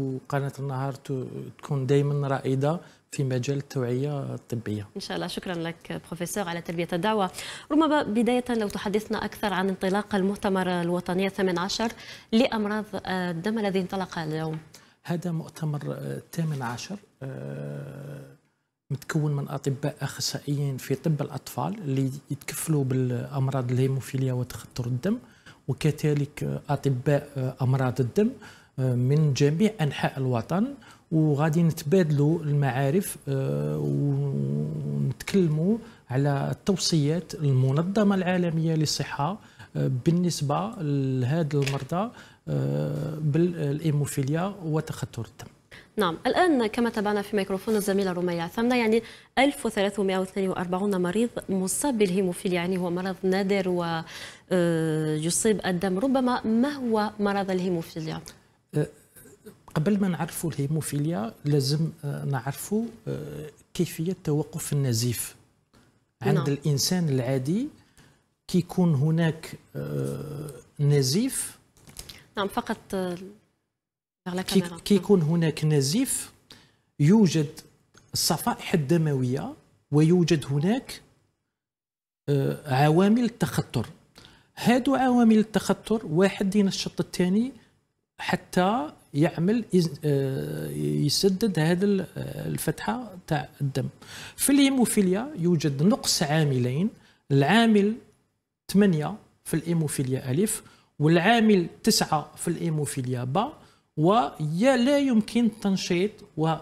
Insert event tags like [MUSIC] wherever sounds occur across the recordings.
وقناه النهار تكون دائما رائده في مجال التوعيه الطبيه. ان شاء الله شكرا لك بروفيسور على تلبيه الدعوه. ربما بدايه لو تحدثنا اكثر عن انطلاق المؤتمر الوطني 18 لامراض الدم الذي انطلق اليوم. هذا مؤتمر 18 آه، متكون من اطباء اخصائيين في طب الاطفال اللي يتكفلوا بالامراض الهيموفيليا وتخطر الدم وكذلك اطباء آه، امراض الدم من جميع انحاء الوطن وغادي نتبادلوا المعارف آه، ونتكلموا على التوصيات المنظمه العالميه للصحه آه، بالنسبه لهذا المرضى آه، بالايموفيليا وتخثر الدم نعم الآن كما تابعنا في ميكروفون الزميلة رمية ثمنا يعني 1342 مريض مصاب بالهيموفيليا يعني هو مرض نادر ويصيب الدم ربما ما هو مرض الهيموفيليا؟ قبل ما نعرفوا الهيموفيليا لازم آه، نعرفوا آه، كيفيه توقف النزيف عند نعم. الانسان العادي كيكون هناك آه، نزيف نعم فقط كيكون هناك نزيف يوجد الصفائح الدمويه ويوجد هناك عوامل التخطر هادو عوامل التخطر واحد ينشط الثاني حتى يعمل آه، يسدد هذا آه، الفتحه تاع الدم في الهيموفيليا يوجد نقص عاملين العامل 8 في الهيموفيليا الف والعامل 9 في الهيموفيليا با ويا لا يمكن التنشيط و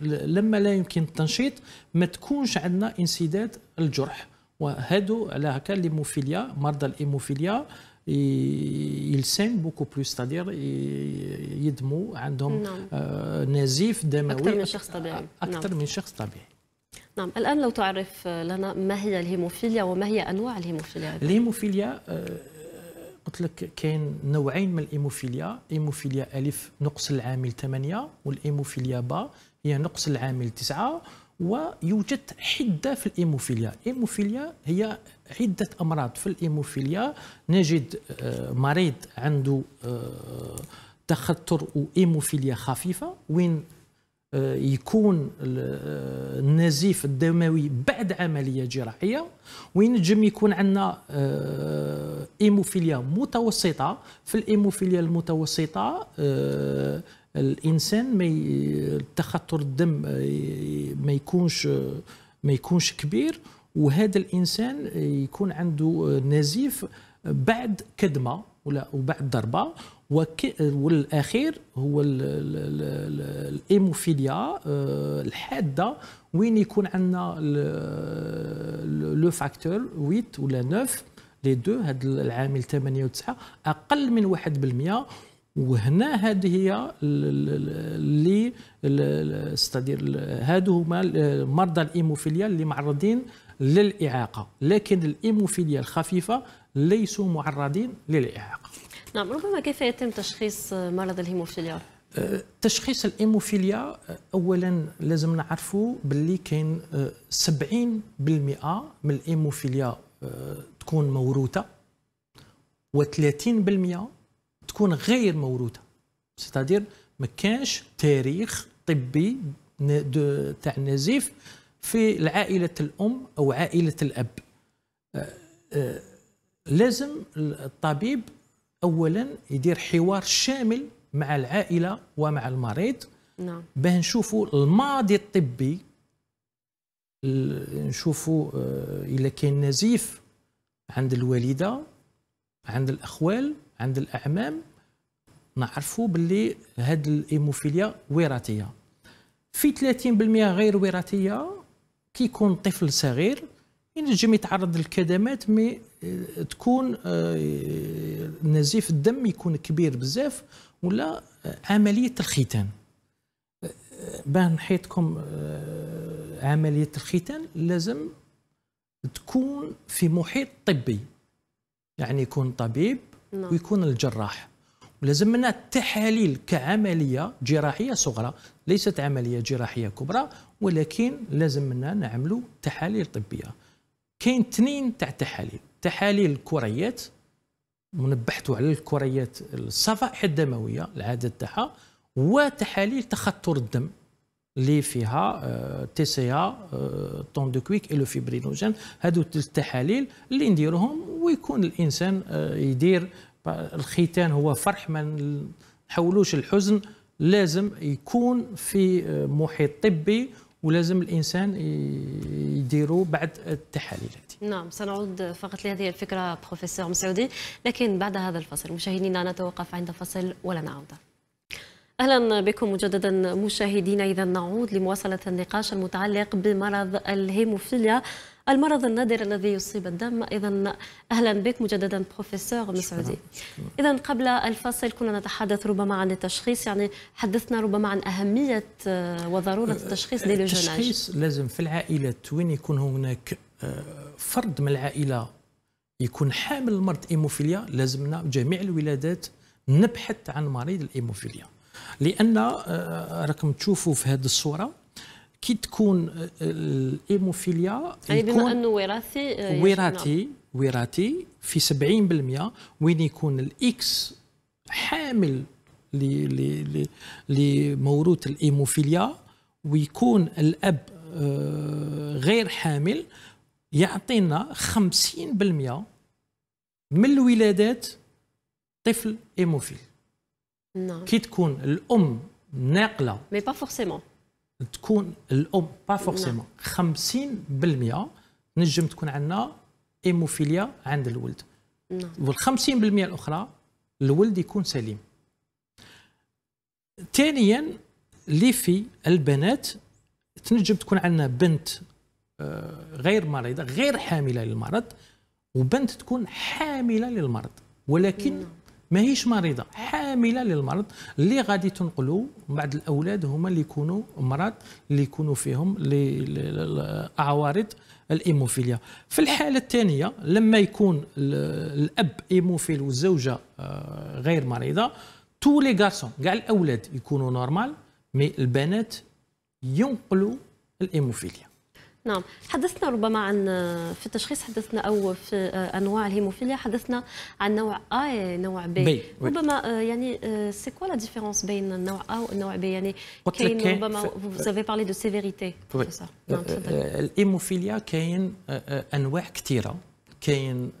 لما لا يمكن التنشيط ما تكونش عندنا انسداد الجرح وهادو على هكا الهيموفيليا مرضى الايموفيليا يلسان بوكو بلوس تادير يدمو عندهم نعم. آه، نزيف دموي اكثر من شخص طبيعي آه، اكثر نعم. من شخص طبيعي نعم الان لو تعرف آه، لنا ما هي الهيموفيليا وما هي انواع الهيموفيليا الهيموفيليا قلت لك كاين نوعين من الايموفيليا ايموفيليا الف نقص العامل 8 والايموفيليا با هي نقص العامل 9 ويوجد حده في الايموفيليا الايموفيليا هي عدة أمراض في الإيموفيليا نجد آه، مريض عنده آه، تخثر وإيموفيليا خفيفة وين آه، يكون النزيف الدموي بعد عمليه جراحيه وينجم يكون عندنا ايموفيليا متوسطه في الايموفيليا المتوسطه الانسان ما التخثر الدم ما يكونش ما يكونش كبير وهذا الانسان يكون عنده نزيف بعد كدمه ولا وبعد ضربه والاخير هو الايموفيليا آه، الحاده وين يكون عندنا لو فاكتور 8 ولا 9 لي دو هاد العامل 8 و9 اقل من 1% وهنا هذه هي اللي استدير هادو هما مرضى الايموفيليا اللي معرضين للإعاقة لكن الإيموفيليا الخفيفة ليسوا معرضين للإعاقة نعم ربما كيف يتم تشخيص مرض الهيموفيليا؟ أه، تشخيص الإيموفيليا أولا لازم نعرفوا باللي كاين 70% أه، من الإيموفيليا أه، تكون موروثة و30% تكون غير موروثة ستادير ما كانش تاريخ طبي تاع النزيف في العائلة الأم أو عائلة الأب أه، أه، لازم الطبيب أولا يدير حوار شامل مع العائلة ومع المريض نعم باه نشوفوا الماضي الطبي نشوفوا أه، إلا كان نزيف عند الوالدة عند الأخوال عند الأعمام نعرفوا باللي هاد الإيموفيليا وراثية في 30% غير وراثية كي يكون طفل صغير ينجم يتعرض للكدمات مي تكون آه، نزيف الدم يكون كبير بزاف ولا آه، عمليه الختان آه، باه نحيطكم عمليه الختان لازم تكون في محيط طبي يعني يكون طبيب نعم. ويكون الجراح لازم منها التحاليل كعمليه جراحيه صغرى ليست عمليه جراحيه كبرى ولكن لازم منا نعملوا تحاليل طبيه كاين اثنين تاع تحاليل تحاليل الكريات ونبحثوا على الكريات الصفائح الدمويه العدد تاعها وتحاليل تخثر الدم اللي فيها تي سي ا طون دو كويك لو فيبرينوجين هادو التحاليل اللي نديروهم ويكون الانسان آه، يدير الختان هو فرح ما نحولوش الحزن لازم يكون في محيط طبي ولازم الانسان يديروا بعد التحاليل هذه. نعم سنعود فقط لهذه الفكره بروفيسور مسعودي لكن بعد هذا الفصل مشاهدينا نتوقف عند فصل ولا نعود. اهلا بكم مجددا مشاهدينا اذا نعود لمواصله النقاش المتعلق بمرض الهيموفيليا المرض النادر الذي يصيب الدم إذا أهلا بك مجددا بروفيسور مسعودي إذا قبل الفصل كنا نتحدث ربما عن التشخيص يعني حدثنا ربما عن أهمية آه، وضرورة آه، التشخيص دي التشخيص لازم في العائلة وين يكون هناك آه، فرد من العائلة يكون حامل المرض ايموفيليا لازمنا جميع الولادات نبحث عن مريض الايموفيليا لان راكم تشوفوا في هذه الصوره كي تكون الايموفيليا يعني بما انه وراثي آه، وراثي وراثي في 70% وين يكون الاكس حامل لموروث الايموفيليا ويكون الاب آه، غير حامل يعطينا 50% من الولادات طفل ايموفيل نعم كي تكون الام ناقله مي با فورسيمون تكون الام با فورسيمون 50% نجم تكون عندنا ايموفيليا عند الولد نعم. وال 50% الاخرى الولد يكون سليم ثانيا اللي في البنات تنجم تكون عندنا بنت آه، غير مريضه غير حامله للمرض وبنت تكون حامله للمرض ولكن نعم. ماهيش مريضه حامله للمرض اللي غادي تنقلوا بعض الاولاد هما اللي يكونوا مرض اللي يكونوا فيهم عوارض الايموفيليا في الحاله الثانيه لما يكون الاب ايموفيل والزوجه آه، غير مريضه تو لي غارسون كاع الاولاد يكونوا نورمال مي البنات ينقلوا الايموفيليا نعم حدثنا ربما عن في التشخيص حدثنا او في آه، انواع الهيموفيليا حدثنا عن نوع اي يعني نوع بي, بي. ربما آه، يعني سي كوا لا ديفيرونس بين النوع ا والنوع بي يعني كاين ربما vous دو parlé نعم euh, تفضل euh، الهيموفيليا كاين آه، انواع كثيره كاين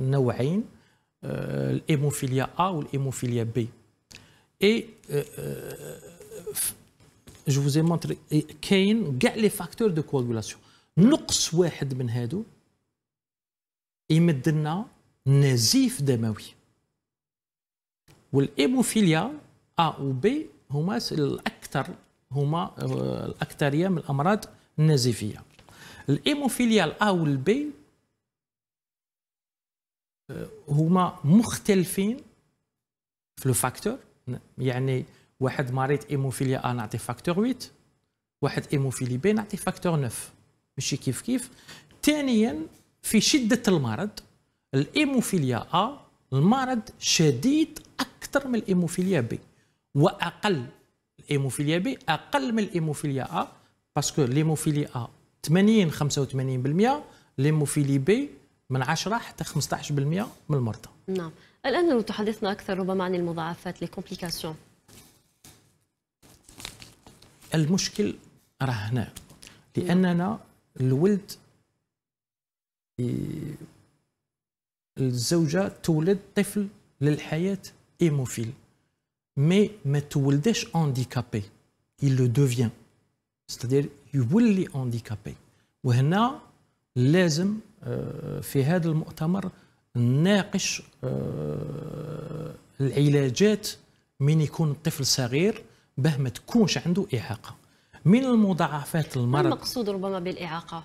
نوعين الهيموفيليا ا والهيموفيليا بي اي جو فوزي مونتري كاين كاع لي فاكتور دو كواغولاسيون نقص واحد من هادو يمد لنا نزيف دموي والايموفيليا ا و بي هما الاكثر هما الاكثريه من الامراض النزيفيه الايموفيليا الأ والبي هما مختلفين في لو فاكتور يعني واحد مريض ايموفيليا ا نعطي فاكتور 8 واحد ايموفيلي بي نعطي فاكتور 9 ماشي كيف كيف ثانيا في شده المرض الايموفيليا ا المرض شديد اكثر من الايموفيليا بي واقل الايموفيليا بي اقل من الايموفيليا ا باسكو الايموفيليا ا 80 85% الايموفيلي بي من 10 حتى 15% من المرضى نعم الان لو تحدثنا اكثر ربما عن المضاعفات لي كومبليكاسيون المشكل راه هنا لاننا الولد الزوجه تولد طفل للحياه ايموفيل مي ما تولدش اونديكابي il le devient c'est-à-dire يولي اونديكابي وهنا لازم آه، في هذا المؤتمر نناقش آه، العلاجات من يكون الطفل صغير باه ما تكونش عنده اعاقه من المضاعفات المرض ما المقصود ربما بالاعاقه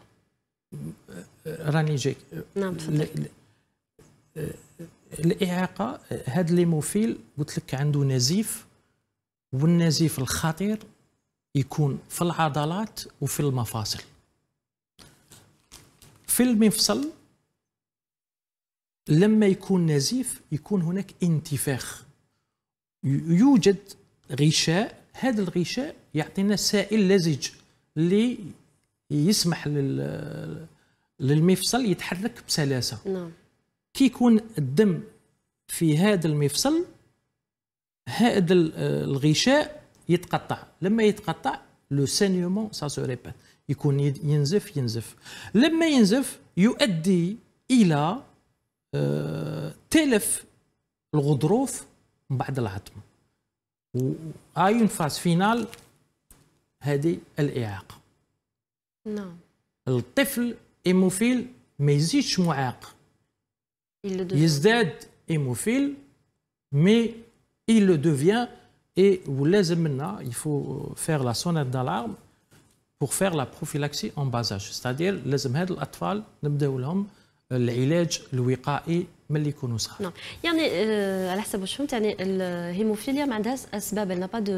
راني جاي نعم تفضل الاعاقه هذا الليموفيل قلت لك عنده نزيف والنزيف الخطير يكون في العضلات وفي المفاصل في المفصل لما يكون نزيف يكون هناك انتفاخ يوجد غشاء هذا الغشاء يعطينا سائل لزج اللي يسمح للمفصل يتحرك بسلاسه نعم كي يكون الدم في هذا المفصل هذا الغشاء يتقطع لما يتقطع لو سانيومون سا سو يكون ينزف ينزف لما ينزف يؤدي الى آه، تلف الغضروف من بعد العظم اون فاز فينال هذه الاعاقه نعم الطفل ايموفيل ما يزيدش معاق يزداد ايموفيل مي il le devient et maintenant il faut faire la sonnette d'alarme pour faire la prophylaxie en bas âge c'est-à-dire لازم هاد الاطفال نبداو لهم العلاج الوقائي ملي يكونوا صغار نعم يعني آه، على حسب واش فهمت يعني الهيموفيليا ما عندهاش اسباب لنا با دو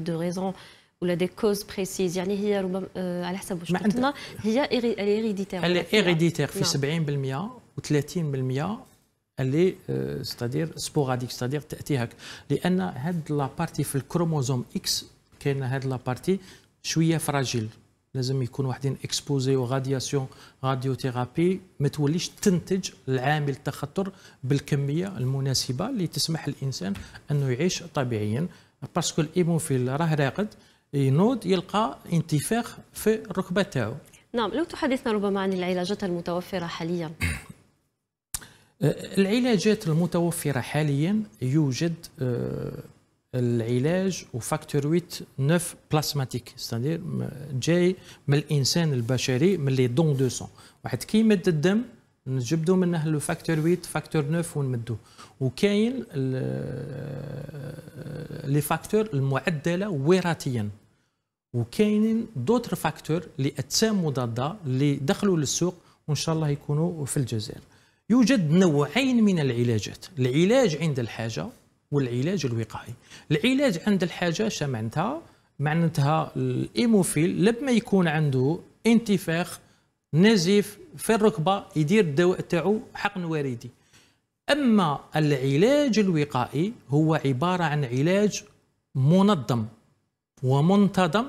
دو ريزون ولا دي كوز بريسيز يعني هي ربما آه، على حسب واش فهمتنا هي هيريديتير هيريديتير في نعم. 70% و 30% اللي ستادير سبوراديك ستادير تاتي هك لان هاد لابارتي في الكروموزوم اكس كاين هاد لابارتي شويه فراجيل لازم يكون واحدين اكسبوزي وغادياسيون راديوثيرابي ما توليش تنتج العامل التخطر بالكميه المناسبه اللي تسمح للانسان انه يعيش طبيعيا باسكو الايموفيل راه راقد ينوض يلقى انتفاخ في الركبه تاعو نعم لو تحدثنا ربما عن العلاجات المتوفره حاليا [CLEARS THROAT] العلاجات المتوفره حاليا يوجد آه، العلاج وفاكتور 8 9 بلاسماتيك ستاندير جاي من الانسان البشري من لي دون دو سون واحد كي يمد الدم نجبدو منه لو فاكتور 8 فاكتور 9 ونمدوه وكاين آه، لي فاكتور المعدله وراثيا وكاينين دوتر فاكتور اللي اجسام مضاده اللي دخلوا للسوق وان شاء الله يكونوا في الجزائر يوجد نوعين من العلاجات العلاج عند الحاجه والعلاج الوقائي العلاج عند الحاجه شمعنتها معناتها الايموفيل لما يكون عنده انتفاخ نزيف في الركبه يدير الدواء تاعو حقن وريدي اما العلاج الوقائي هو عباره عن علاج منظم ومنتظم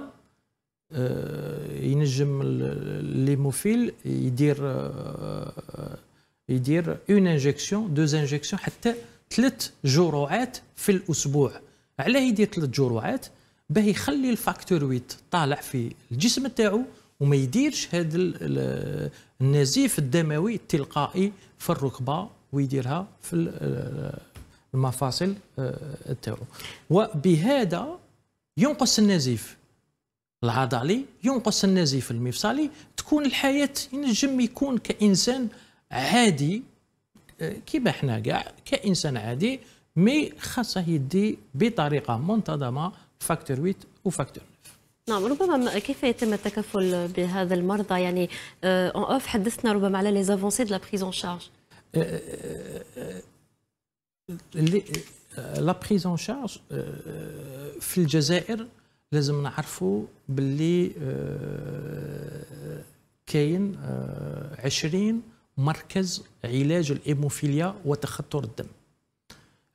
آه، ينجم الليموفيل يدير آه، يدير اون انجكسيون دوز انجكسيون حتى ثلاث جرعات في الاسبوع علاه يدير ثلاث جرعات باه يخلي الفاكتور 8 طالع في الجسم تاعو وما يديرش هذا النزيف الدموي التلقائي في الركبه ويديرها في المفاصل آه، تاعو وبهذا ينقص النزيف العضلي ينقص النزيف المفصلي تكون الحياه ينجم يكون كانسان عادي كيما حنا كاع كانسان عادي مي خاصه يدي بطريقه منتظمه فاكتور 8 وفاكتور 9 نعم ربما كيف يتم التكفل بهذا المرضى يعني اون آه، اوف حدثنا ربما على لي زافونسي دو لا بريزون شارج لا بريزون شارج في الجزائر لازم نعرفوا باللي آه، كاين 20 آه، مركز علاج الإيموفيليا وتخثر الدم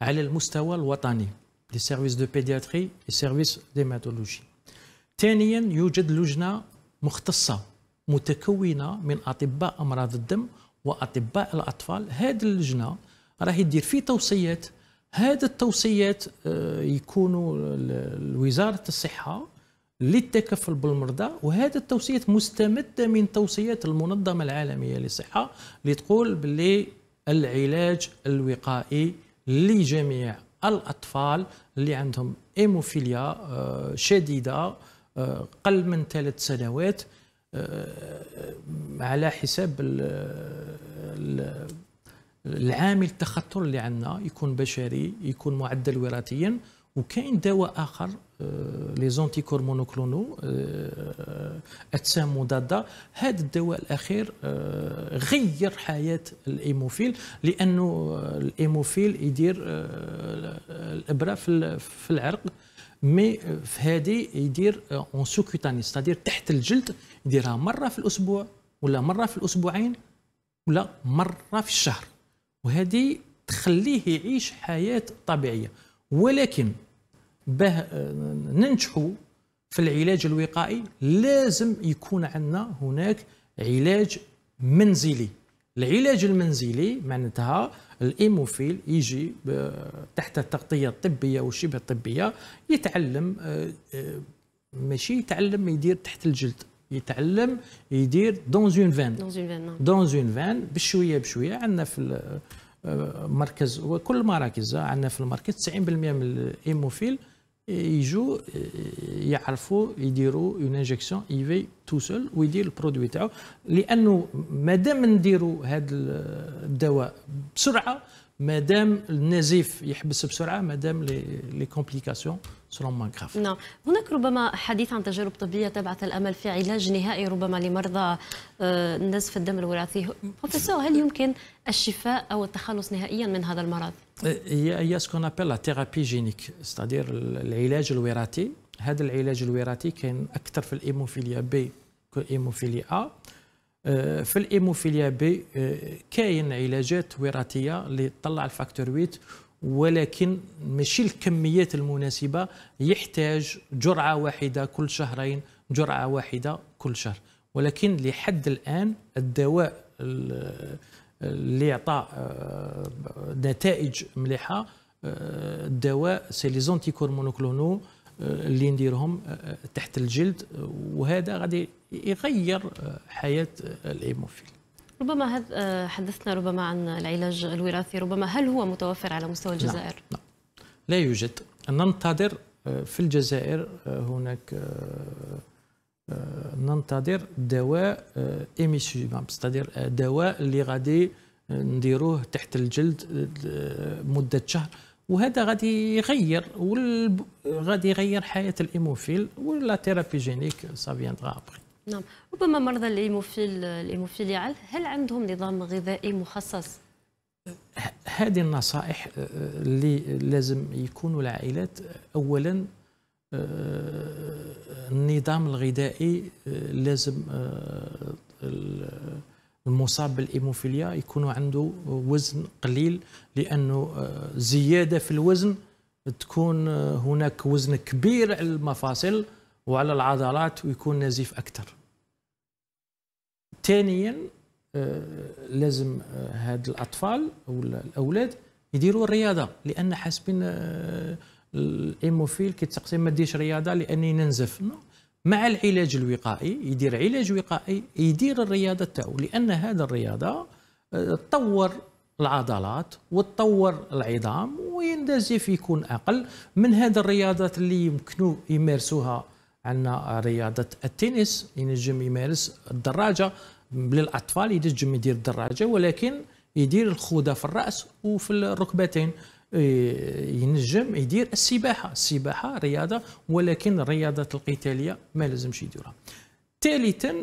على المستوى الوطني لي سيرفيس دو بيدياتري سيرفيس ديماتولوجي ثانيا يوجد لجنة مختصة متكونة من أطباء أمراض الدم وأطباء الأطفال هذه اللجنة راهي دير في توصيات هذه التوصيات آه، يكونوا وزارة الصحة للتكفل بالمرضى وهذا التوصيات مستمدة من توصيات المنظمة العالمية للصحة اللي تقول باللي العلاج الوقائي لجميع الأطفال اللي عندهم ايموفيليا آه، شديدة آه، قل من ثلاث سنوات آه، على حساب العامل التخطر اللي عندنا يكون بشري يكون معدل وراثيا وكاين دواء اخر لي زونتيكور مونوكلونو اجسام مضاده هذا الدواء الاخير آه، غير حياه الايموفيل لانه آه، الايموفيل يدير آه، الابره في العرق مي في هذه يدير اون سوكوتاني ستادير تحت الجلد يديرها مره في الاسبوع ولا مره في الاسبوعين ولا مره في الشهر وهذه تخليه يعيش حياه طبيعيه ولكن باه ننجحوا في العلاج الوقائي لازم يكون عندنا هناك علاج منزلي العلاج المنزلي معناتها الايموفيل يجي تحت التغطيه الطبيه والشبه الطبيه يتعلم آه، آه، ماشي يتعلم يدير تحت الجلد يتعلم يدير دون اون فان دون اون فان بشويه بشويه عندنا في آه، مركز وكل المراكز عندنا في المركز 90% من الايموفيل يجو يعرفوا يديروا اون انجيكسيون اي في تو سول ويدير البرودوي تاعو لانه مادام نديروا هذا الدواء بسرعه مادام النزيف يحبس بسرعه مادام لي كومبليكاسيون سرون مان كراف نعم هناك ربما حديث عن تجارب طبيه تبعث الامل في علاج نهائي ربما لمرضى آه، نزف الدم الوراثي بروفيسور هل يمكن الشفاء او التخلص نهائيا من هذا المرض هي هي سكون ابل لا ثيرابي جينيك ستادير العلاج الوراثي هذا العلاج الوراثي كاين اكثر في الايموفيليا بي كالايموفيليا ا في الايموفيليا بي كاين علاجات وراثيه اللي تطلع الفاكتور 8 ولكن ماشي الكميات المناسبه يحتاج جرعه واحده كل شهرين جرعه واحده كل شهر ولكن لحد الان الدواء اللي عطى آه، نتائج مليحه آه، الدواء سي لي زونتيكور مونوكلونو آه، اللي نديرهم تحت الجلد وهذا غادي يغير حياه الايموفيل ربما هذا حدثنا ربما عن العلاج الوراثي ربما هل هو متوفر على مستوى نعم، الجزائر؟ لا, نعم. لا, لا يوجد ننتظر في الجزائر هناك ننتظر دواء آه، ايميسيوم ستادير آه، دواء اللي غادي آه، نديروه تحت الجلد مده شهر وهذا غادي يغير غادي يغير حياه الايموفيل ولا ثيرابي جينيك سا فيندرا ابري نعم ربما مرضى الايموفيل الايموفيليا هل عندهم نظام غذائي مخصص هذه النصائح اللي لازم يكونوا العائلات اولا النظام الغذائي آه، لازم آه، المصاب بالايموفيليا يكون عنده وزن قليل لانه آه، زياده في الوزن تكون هناك وزن كبير على المفاصل وعلى العضلات ويكون نزيف اكثر ثانيا لازم هاد الاطفال ولا الاولاد يديروا الرياضه لان حاسبين الايموفيل كيتقسم ما ديرش رياضه لاني ننزف مع العلاج الوقائي يدير علاج وقائي يدير الرياضه تاعو لان هذا الرياضه آه، تطور العضلات وتطور العظام وينزف يكون اقل من هذه الرياضات اللي يمكنوا يمارسوها عندنا رياضه التنس ينجم يمارس الدراجه للاطفال ينجم يدير الدراجه ولكن يدير الخوذه في الراس وفي الركبتين إيه، ينجم يدير السباحه السباحه رياضه ولكن الرياضات القتاليه ما لازمش يديرها ثالثا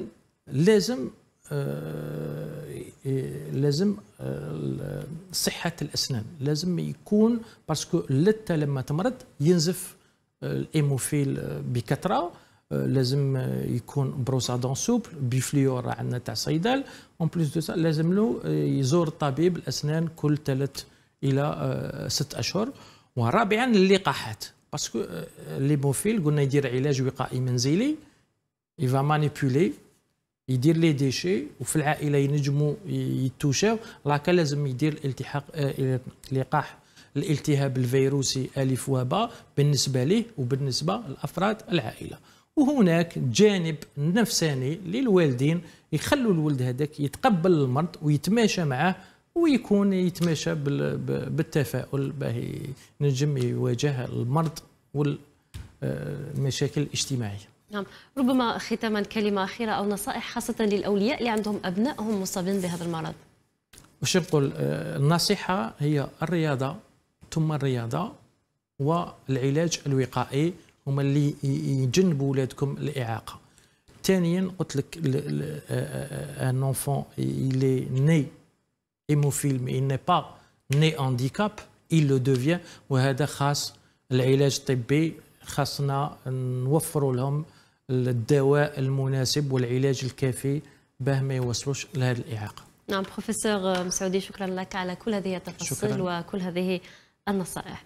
لازم إيه، لازم إيه، صحه الاسنان لازم يكون باسكو اللثه لما تمرض ينزف الايموفيل بكثره لازم يكون بروسا دون سوبل بفليور عندنا تاع صيدل اون بليس دو سا لازم له يزور طبيب الاسنان كل ثلاث الى آه، ست اشهر ورابعا اللقاحات باسكو آه، ليبوفيل قلنا يدير علاج وقائي منزلي يفا مانيبيولي يدير لي ديشي وفي العائله ينجموا يتوشاو لاكا لازم يدير الالتحاق آه، لقاح الالتهاب الفيروسي الف وباء بالنسبه ليه وبالنسبه لافراد العائله وهناك جانب نفساني للوالدين يخلوا الولد هذاك يتقبل المرض ويتماشى معه ويكون يتماشى بالتفاؤل باه نجم يواجه المرض والمشاكل الاجتماعيه نعم ربما ختاما كلمه اخيره او نصائح خاصه للاولياء اللي عندهم ابنائهم مصابين بهذا المرض واش نقول النصيحه هي الرياضه ثم الرياضه والعلاج الوقائي هما اللي يجنبوا ولادكم الاعاقه ثانيا قلت لك ان اونفون اللي ني hémophile mais il n'est pas né handicap il le devient وهذا خاص العلاج الطبي خاصنا نوفروا لهم الدواء المناسب والعلاج الكافي باه ما يوصلوش لهذه الاعاقه نعم بروفيسور مسعودي شكرا لك على كل هذه التفاصيل وكل هذه النصائح